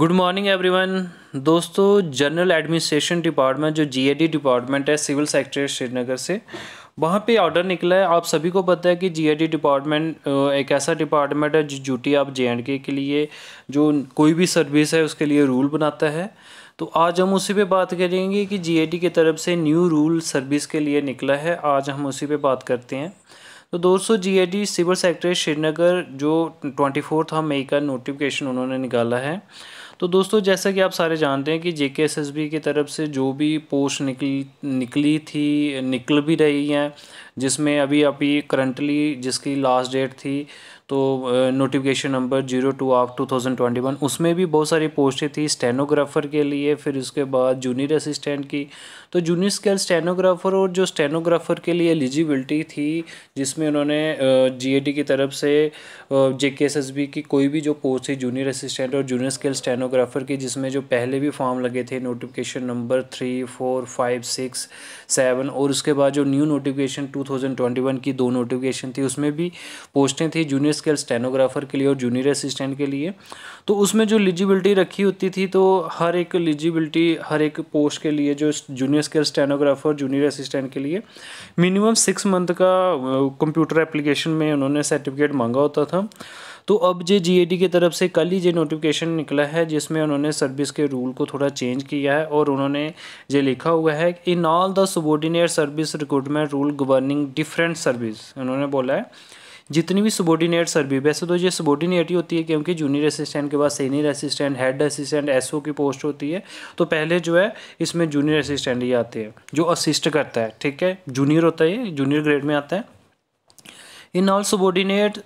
good morning everyone दोस्तों general administration department जो GAD department है सिविल सेक्रेटरी श्रीनगर से वहाँ पे ऑर्डर निकला है आप सभी को पता है कि जीएडी डिपार्टमेंट एक ऐसा डिपार्टमेंट है जो ड्यूटी आप जे एंड के के लिए जो कोई भी सर्विस है उसके लिए रूल बनाता है तो आज हम उसी पे बात करेंगे कि जीएडी की तरफ से न्यू रूल सर्विस के लिए निकला है आज हम उसी पे बात करते हैं तो दोस्तों जीएडी सिविल सेक्रेटरी श्रीनगर जो ट्वेंटी फोर्थ मई का नोटिफिकेशन उन्होंने निकाला है तो दोस्तों जैसा कि आप सारे जानते हैं कि जे के एस एस बी की तरफ से जो भी पोस्ट निकली निकली थी निकल भी रही हैं जिसमें अभी अभी करंटली जिसकी लास्ट डेट थी तो notification number zero two of two thousand twenty one उसमें भी बहुत सारी पोस्टें थी स्टेनोग्राफ़र के लिए फिर उसके बाद जूनियर असिस्टेंट की तो जूनियर स्केल स्टेनोग्राफ़र और जो स्टेनोग्राफ़र के लिए एलिजिबिलिटी थी जिसमें उन्होंने जीएडी की तरफ से बी की कोई भी जो पोस्ट थी जूनियर असिस्टेंट और जूनियर स्केल स्टेनोग्राफ़र की जिसमें जो पहले भी फॉर्म लगे थे notification number three four five six seven और उसके बाद जो न्यू नोटिफिकेशन टू 2021 की दो नोटिफिकेशन थी उसमें भी पोस्टें थी जूनियर स्केल स्टेनोग्राफर के लिए और जूनियर असिस्टेंट के लिए तो उसमें जो एलिजिबिलिटी रखी होती थी तो हर एक एलिजिबिलिटी हर एक पोस्ट के लिए जो junior scale stenographer junior assistant के लिए मिनिमम सिक्स मंथ का कंप्यूटर एप्लीकेशन में उन्होंने सर्टिफिकेट मांगा होता था तो अब जे जी की तरफ से कल ही जो नोटिफिकेशन निकला है जिसमें उन्होंने सर्विस के रूल को थोड़ा चेंज किया है और उन्होंने ये लिखा हुआ है in all the subordinate service recruitment rule governing different service उन्होंने बोला है जितनी भी सबोर्डिनेट सर्विस वैसे तो ये सबोर्डिनेट ही होती है क्योंकि जूनियर असिस्टेंट के बाद senior assistant head assistant SO की पोस्ट होती है तो पहले जो है इसमें जूनियर असिस्टेंट ही आते हैं जो असिस्ट करता है ठीक है जूनियर होता है ये जूनियर ग्रेड में आता है in all subordinate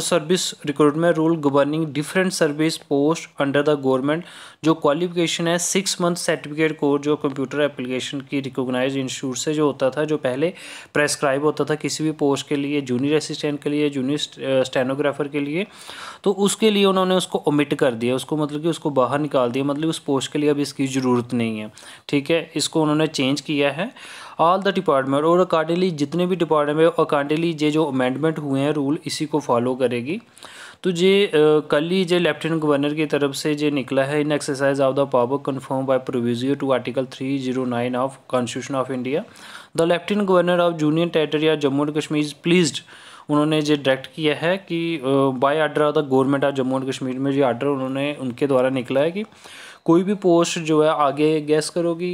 service recruitment rule governing different service post under the government जो क्वालिफिकेशन है सिक्स मंथ सर्टिफिकेट कोर्स जो कंप्यूटर एप्लीकेशन की रिकोगनाइज इंस्टीट्यूट से जो होता था जो पहले प्रेस्क्राइब होता था किसी भी पोस्ट के लिए जूनियर असिस्टेंट के लिए जूनियर स्टेनोग्राफर uh, के लिए तो उसके लिए उन्होंने उसको ओमिट कर दिया उसको मतलब कि उसको बाहर निकाल दिया मतलब उस पोस्ट के लिए अब इसकी ज़रूरत नहीं है ठीक है इसको उन्होंने चेंज किया है ऑल द डिपार्टमेंट और अकॉर्डिंगली जितने भी डिपार्टमेंट अकॉर्डिंगली ये जो अमेंडमेंट हुए हैं रूल इसी को फॉलो करेगी तो ये कल ही जे लेफ्टिनेंट गवर्नर की तरफ से जे निकला है in exercise of the power confirm by proviso to article three zero nine of constitution of India the lieutenant governor of union territory of Jammu and Kashmir is pleased उन्होंने जो डायरेक्ट किया है कि by order of the government of Jammu and Kashmir में जो order उन्होंने उनके द्वारा निकला है कि कोई भी पोस्ट जो है आगे गैस करोगी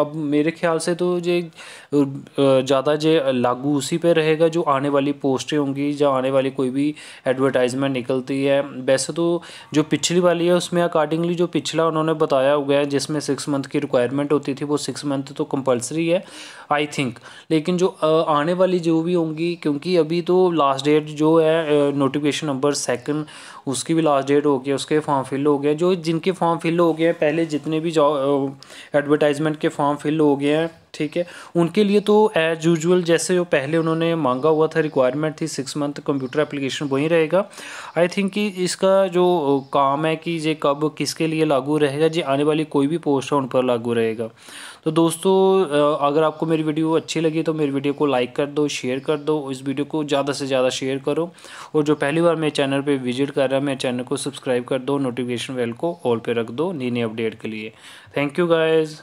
अब मेरे ख्याल से तो ये ज़्यादा जे लागू उसी पे रहेगा जो आने वाली पोस्टें होंगी या आने वाली कोई भी एडवर्टाइजमेंट निकलती है वैसे तो जो पिछली वाली है उसमें अकॉर्डिंगली जो पिछला उन्होंने बताया हुआ है जिसमें सिक्स मंथ की रिक्वायरमेंट होती थी वो सिक्स मंथ तो कंपलसरी है आई थिंक लेकिन जो आने वाली जो भी होंगी क्योंकि अभी तो लास्ट डेट जो है नोटिफिकेशन नंबर सेकेंड उसकी भी लास्ट डेट हो गई उसके फॉर्म फिल हो गए जो जिनके फॉर्म फिल हो गए पहले जितने भी जॉब एडवर्टाइजमेंट के फॉर्म फिल हो गए हैं ठीक है उनके लिए तो एज यूजल जैसे वो पहले उन्होंने मांगा हुआ था रिक्वायरमेंट थी सिक्स मंथ कंप्यूटर एप्लीकेशन वहीं रहेगा आई थिंक कि इसका जो काम है कि ये कब किसके लिए लागू रहेगा जी आने वाली कोई भी पोस्ट है उन पर लागू रहेगा तो दोस्तों अगर आपको मेरी वीडियो अच्छी लगी तो मेरी वीडियो को लाइक कर दो शेयर कर दो इस वीडियो को ज़्यादा से ज़्यादा शेयर करो और जो पहली बार मेरे चैनल पे विजिट कर रहा है मेरे चैनल को सब्सक्राइब कर दो नोटिफिकेशन बेल को ऑल पे रख दो नई नई अपडेट के लिए थैंक यू गाइज़